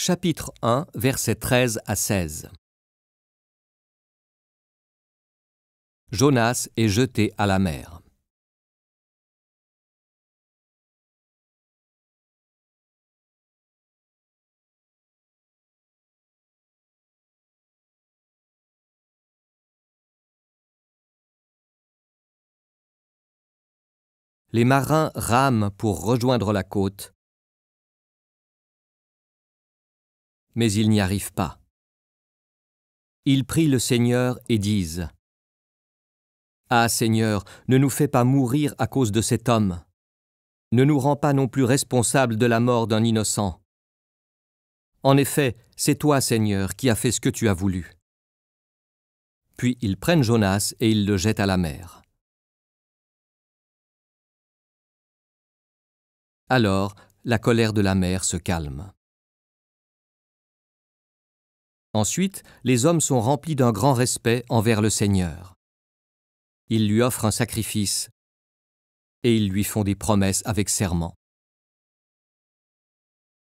Chapitre 1, versets 13 à 16 Jonas est jeté à la mer. Les marins rament pour rejoindre la côte, mais ils n'y arrivent pas. Ils prient le Seigneur et disent Ah Seigneur, ne nous fais pas mourir à cause de cet homme. Ne nous rends pas non plus responsables de la mort d'un innocent. En effet, c'est toi, Seigneur, qui as fait ce que tu as voulu. Puis ils prennent Jonas et ils le jettent à la mer. Alors, la colère de la mer se calme. Ensuite, les hommes sont remplis d'un grand respect envers le Seigneur. Ils lui offrent un sacrifice et ils lui font des promesses avec serment.